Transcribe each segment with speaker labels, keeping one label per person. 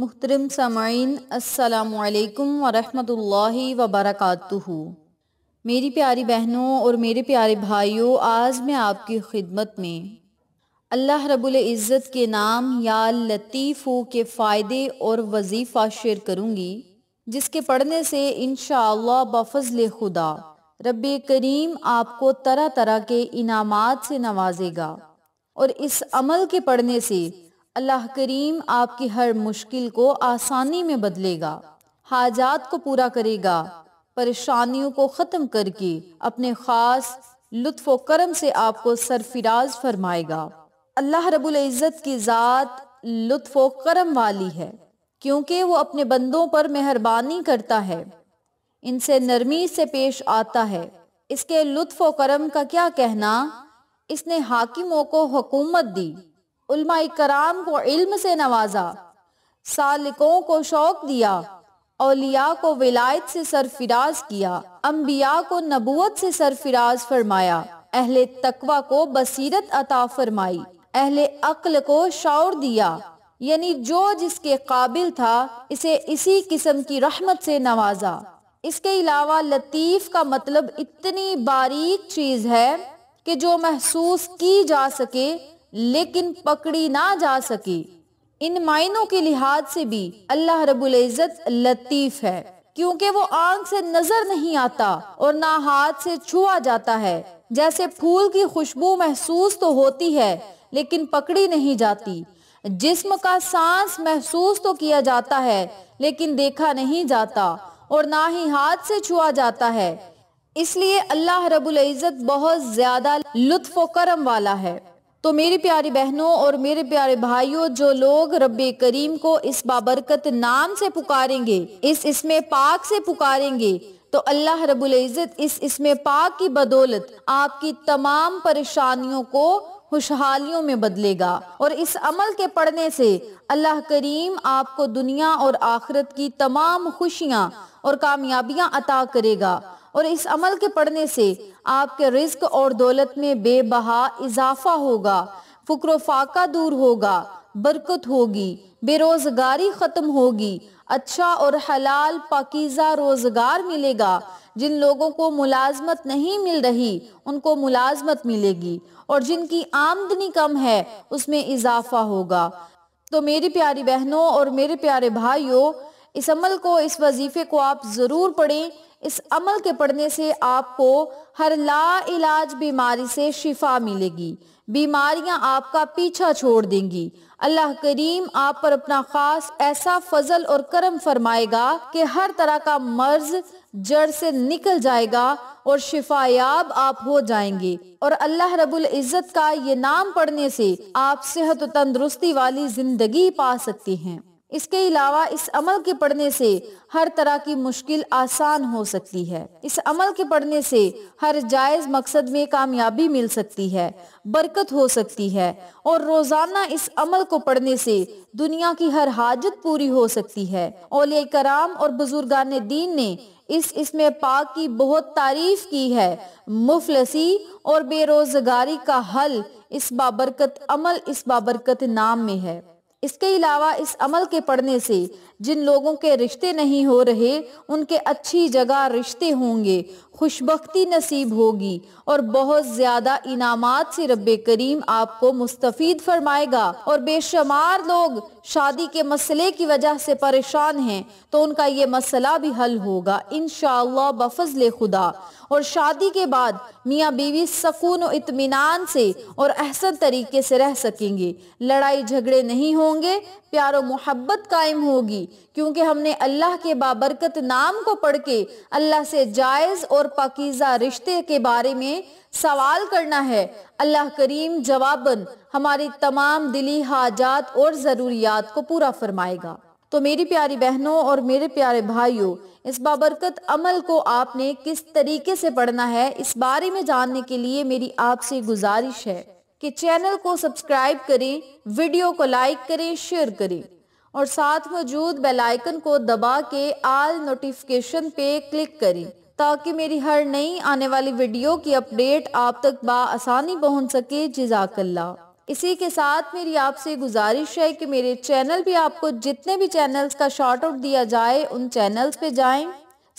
Speaker 1: मुहतरम सामीन असलकम वरहमल वबरक मेरी प्यारी बहनों और मेरे प्यारे भाइयों आज मैं आपकी खिदमत में अल्लाह रब्बुल इज़्ज़त के नाम या लतीफ़ों के फ़ायदे और वजीफ़ा शेयर करूँगी जिसके पढ़ने से इन बफजल खुदा रब करीम आपको तरह तरह के इनामात से नवाजेगा और इस अमल के पढ़ने से अल्लाह करीम आपकी हर मुश्किल को आसानी में बदलेगा हाजात को पूरा करेगा परेशानियों को ख़त्म करके अपने ख़ास लुत्फ़ करम से आपको सरफिराज फरमाएगा अल्लाह रबुल इज़्ज़त की ज़ात लुत्फ़ करम वाली है क्योंकि वो अपने बंदों पर मेहरबानी करता है इनसे नरमी से पेश आता है इसके लुत्फ़ करम का क्या कहना इसने हाकिमों को हुकूमत दी उलमा कराम को इल्म से नवाजा सालिकों को शौक दिया अलिया को विलायत से सरफराज किया अम्बिया को नबूत से सरफराज फरमाया अहले तकवा को बसीरत अता फरमाई अहले अक्ल को शौर दिया यानी जो जिसके काबिल था इसे इसी किस्म की रहमत से नवाजा इसके अलावा लतीफ़ का मतलब इतनी बारीक चीज़ है कि जो महसूस की जा सके लेकिन पकड़ी ना जा सकी इन मायनों के लिहाज से भी अल्लाह रबुल इज़्ज़त लतीफ़ है क्योंकि वो आंख से नजर नहीं आता और ना हाथ से छुआ जाता है जैसे फूल की खुशबू महसूस तो होती है लेकिन पकड़ी नहीं जाती जिस्म का सांस महसूस तो किया जाता है लेकिन देखा नहीं जाता और ना ही हाथ से छुआ जाता है इसलिए अल्लाह रबुल इज़्ज़त बहुत ज्यादा लुत्फ करम वाला है तो मेरी प्यारी बहनों और मेरे प्यारे भाइयों जो लोग रब करीम को इस बाबरकत नाम से पुकारेंगे इस इसमें पाक से पुकारेंगे तो अल्लाह रबुल इज़्ज़त इस इसमें पाक की बदौलत आपकी तमाम परेशानियों को खुशहालियों में बदलेगा और इस अमल के पढ़ने से अल्लाह करीम आपको दुनिया और आखरत की तमाम खुशियाँ और कामयाबियाँ अता करेगा और इस अमल के पढ़ने से आपके रिस्क और दौलत में बेबहा इजाफा होगा फुक्र फाका दूर होगा बरकत होगी बेरोजगारी ख़त्म होगी अच्छा और हलाल पाकिज़ा रोज़गार मिलेगा जिन लोगों को मुलाजमत नहीं मिल रही उनको मुलाजमत मिलेगी और जिनकी आमदनी कम है उसमें इजाफा होगा तो मेरी प्यारी बहनों और मेरे प्यारे भाइयों इस अमल को इस वजीफे को आप ज़रूर पढ़ें इस अमल के पढ़ने से आपको हर ला इलाज बीमारी से शिफा मिलेगी बीमारियां आपका पीछा छोड़ देंगी अल्लाह करीम आप पर अपना ख़ास ऐसा फजल और करम फरमाएगा कि हर तरह का मर्ज जड़ से निकल जाएगा और शिफायाब आप हो जाएंगे और अल्लाह रबुल इज़्ज़त का ये नाम पढ़ने से आप सेहत तंदरुस्ती वाली ज़िंदगी पा सकती हैं इसके अलावा इस अमल के पढ़ने से हर तरह की मुश्किल आसान हो सकती है इस अमल के पढ़ने से हर जायज मकसद में कामयाबी मिल सकती है बरकत हो सकती है और रोजाना इस अमल को पढ़ने से दुनिया की हर हाजत पूरी हो सकती है ओलिया कराम और बुजुर्गान दीन ने इस इसमें पाक की बहुत तारीफ की है मुफलसी और बेरोजगारी का हल इस बाबरकत अमल इस बाबरकत नाम में है इसके अलावा इस अमल के पढ़ने से जिन लोगों के रिश्ते नहीं हो रहे उनके अच्छी जगह रिश्ते होंगे खुशबख्ती नसीब होगी और बहुत ज़्यादा इनामात से रब करीम आपको मुस्तफ़ फरमाएगा और बेशुमार लोग शादी के मसले की वजह से परेशान हैं तो उनका ये मसला भी हल होगा इन बफजल खुदा और शादी के बाद मियाँ बीवी सकून और इतमान से और अहसन तरीके से रह सकेंगे लड़ाई झगड़े नहीं होंगे प्यारो मोहब्बत कायम होगी क्योंकि हमने अल्लाह के बाबरकत नाम को पढ़ के अल्लाह से जायज़ और पाकिज़ा रिश्ते के बारे में सवाल करना है अल्लाह करीम जवाबन हमारी तमाम दिली हाजात और ज़रूरियात को पूरा फरमाएगा तो मेरी प्यारी बहनों और मेरे प्यारे भाइयों इस बाबरकत अमल को आपने किस तरीके से पढ़ना है इस बारे में जानने के लिए मेरी आपसे गुजारिश है कि चैनल को सब्सक्राइब करें वीडियो को लाइक करें शेयर करें और साथ मौजूद बेल आइकन को दबा के आल नोटिफिकेशन पे क्लिक करें ताकि मेरी हर नई आने वाली वीडियो की अपडेट आप तक बसानी पहुंच सके जजाकल्ला इसी के साथ मेरी आपसे गुजारिश है कि मेरे चैनल भी आपको जितने भी चैनल्स का शॉर्ट आउट दिया जाए उन चैनल्स पे जाएं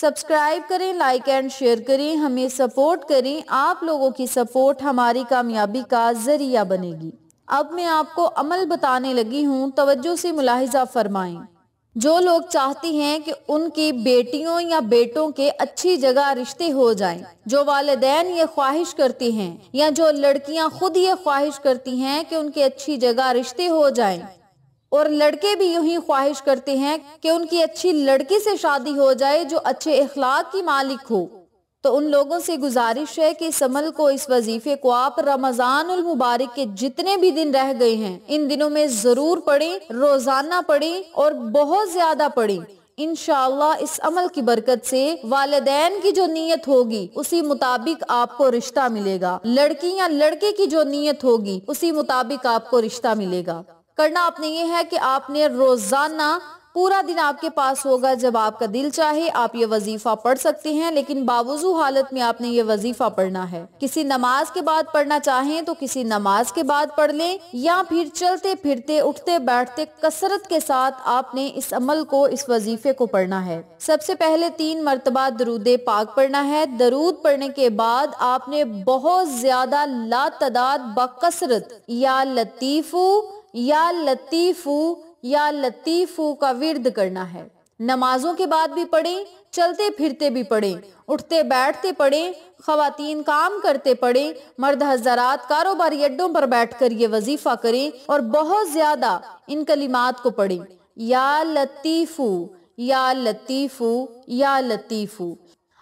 Speaker 1: सब्सक्राइब करें लाइक एंड शेयर करें हमें सपोर्ट करें आप लोगों की सपोर्ट हमारी कामयाबी का जरिया बनेगी अब मैं आपको अमल बताने लगी हूँ तवज्जो से मुलाहिजा फरमाएं जो लोग चाहती हैं कि उनकी बेटियों या बेटों के अच्छी जगह रिश्ते हो जाएं, जो वालदेन ये ख्वाहिश करती हैं या जो लड़कियां खुद ये ख्वाहिश करती हैं कि उनकी अच्छी जगह रिश्ते हो जाएं, और लड़के भी यूं ही ख्वाहिश करते हैं कि उनकी अच्छी लड़की से शादी हो जाए जो अच्छे अखलाक की मालिक हो तो उन लोगों से गुजारिश है कि इस अमल को इस वजीफे को आप रमजान मुबारक के जितने भी दिन रह गए हैं इन दिनों में जरूर पढ़ें रोजाना पढ़ें और बहुत ज्यादा पढ़ें इनशाला इस अमल की बरकत से वालदेन की जो नीयत होगी उसी मुताबिक आपको रिश्ता मिलेगा लड़की या लड़के की जो नीयत होगी उसी मुताबिक आपको रिश्ता मिलेगा करना आपने ये है कि आपने रोजाना पूरा दिन आपके पास होगा जब आपका दिल चाहे आप ये वजीफा पढ़ सकते हैं लेकिन बावजू हालत में आपने ये वजीफा पढ़ना है किसी नमाज के बाद पढ़ना चाहें तो किसी नमाज के बाद पढ़ लें या फिर चलते फिरते उठते बैठते कसरत के साथ आपने इस अमल को इस वजीफे को पढ़ना है सबसे पहले तीन मरतबा दरूद पाक पढ़ना है दरूद पढ़ने के बाद आपने बहुत ज्यादा लातदाद बसरत या लतीफ़ू या लतीफ़ू या लतीफ़ू का विरद करना है नमाजों के बाद भी पढ़ें चलते फिरते भी पढ़ें उठते बैठते पढ़ें खातन काम करते पढ़ें मर्द हजरात कारोबारी अड्डों पर बैठ कर ये वजीफ़ा करें और बहुत ज़्यादा इन कलिमात को पढ़ें या लतीफ़ू या लतीफ़ू या लतीफ़ू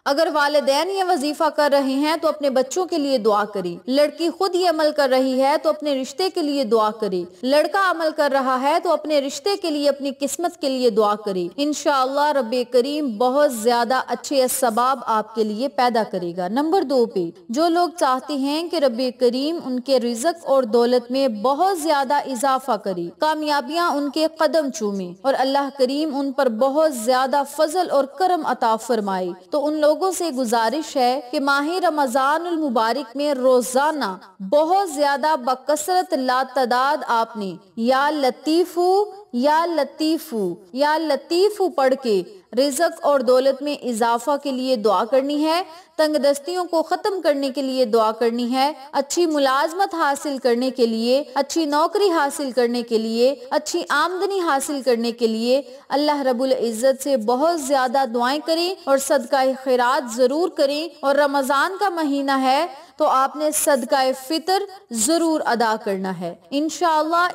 Speaker 1: अगर वालदेन ये वजीफा कर रहे हैं तो अपने बच्चों के लिए दुआ करें लड़की खुद ये अमल कर रही है तो अपने रिश्ते के लिए दुआ करे लड़का अमल कर रहा है तो अपने रिश्ते के लिए अपनी किस्मत के लिए दुआ करे इनशाला रब करीम बहुत ज्यादा अच्छे इसबाब आपके लिए पैदा करेगा नंबर दो पे जो लोग चाहते हैं कि रब करीम उनके रिजक और दौलत में बहुत ज्यादा इजाफा करे कामयाबियाँ उनके कदम चूमे और अल्लाह करीम उन पर बहुत ज्यादा फजल और करम अता फरमाए तो उन लोग लोगों से गुजारिश है कि माह रमजान मुबारक में रोजाना बहुत ज्यादा बकसरत लातदाद आपने या लतीफ़ू या लतीफ़ू या लतीफ़ू पढ़ के रिजक और दौलत में इजाफा के लिए दुआ करनी है तंग दस्तियों को ख़त्म करने के लिए दुआ करनी है अच्छी मुलाजमत हासिल करने के लिए अच्छी नौकरी हासिल करने के लिए अच्छी आमदनी हासिल करने के लिए अल्लाह रबुल इज़्ज़त से बहुत ज़्यादा दुआएं करें और सदका खैरात ज़रूर करें और रमज़ान का महीना है तो आपने सदका फितर जरूर अदा करना है इन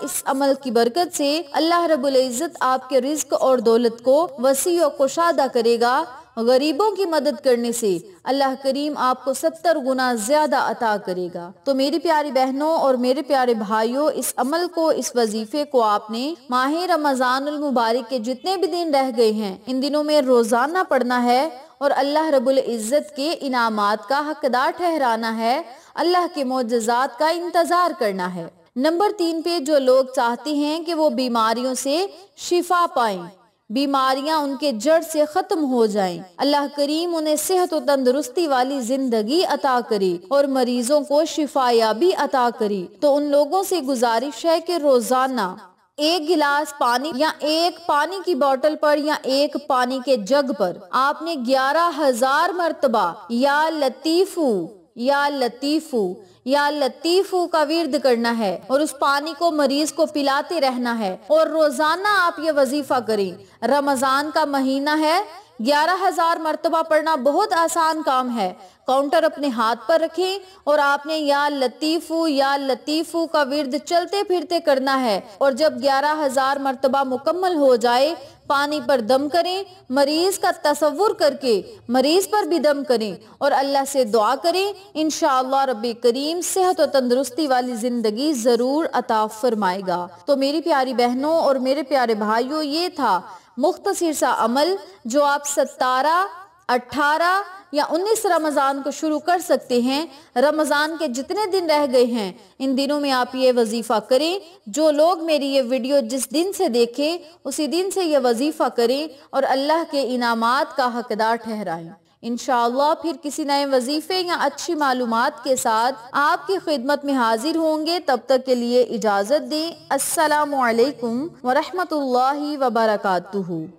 Speaker 1: इस अमल की बरकत से अल्लाह रबुल्ज़त आपके रिस्क और दौलत को वसी और कुशादा करेगा गरीबों की मदद करने से अल्लाह करीम आपको सत्तर गुना ज्यादा अता करेगा तो मेरी प्यारी बहनों और मेरे प्यारे भाइयों इस अमल को इस वजीफे को आपने माह रमजान मुबारक के जितने भी दिन रह गए हैं इन दिनों में रोजाना पढ़ना है और अल्लाह रबुल इज़्ज़त के इनामात का हकदार ठहराना है अल्लाह के मोजात का इंतज़ार करना है नंबर तीन पे जो लोग चाहते हैं कि वो बीमारियों से शिफा पाएं बीमारियां उनके जड़ से खत्म हो जाएं। अल्लाह करीम उन्हें सेहत और तंदरुस्ती वाली जिंदगी अता करे और मरीजों को शिफायाबी अता करे तो उन लोगों से गुजारिश है कि रोजाना एक गिलास पानी या एक पानी की बोतल पर या एक पानी के जग पर आपने ग्यारह हजार मरतबा या लतीफू या लतीफ़ू या लतीफ़ू का विर्द करना है और उस पानी को मरीज को पिलाते रहना है और रोजाना आप ये वजीफा करें रमजान का महीना है ग्यारह हजार मरतबा पढ़ना बहुत आसान काम है काउंटर अपने हाथ पर रखें और आपने या लतीफ़ू या लतीफ़ू का विर्द चलते फिरते करना है और जब ग्यारह हजार मरतबा मुकम्मल हो जाए पानी पर दम करें मरीज का तस्वुर करके मरीज पर भी दम करें और अल्लाह से दुआ करें इन रब करीम सेहत और तंदरुस्ती वाली ज़िंदगी ज़रूर अता फरमाएगा तो मेरी प्यारी बहनों और मेरे प्यारे भाइयों ये था मुख्तर सा अमल जो आप सतारा अठारह या 19 रमज़ान को शुरू कर सकते हैं रमज़ान के जितने दिन रह गए हैं इन दिनों में आप ये वजीफ़ा करें जो लोग मेरी ये वीडियो जिस दिन से देखें उसी दिन से ये वजीफ़ा करें और अल्लाह के इनामात का हकदार ठहराएं इन फिर किसी नए वजीफे या अच्छी मालूम के साथ आपकी खिदमत में हाजिर होंगे तब तक के लिए इजाज़त दें असलकम वरहमल वबरकू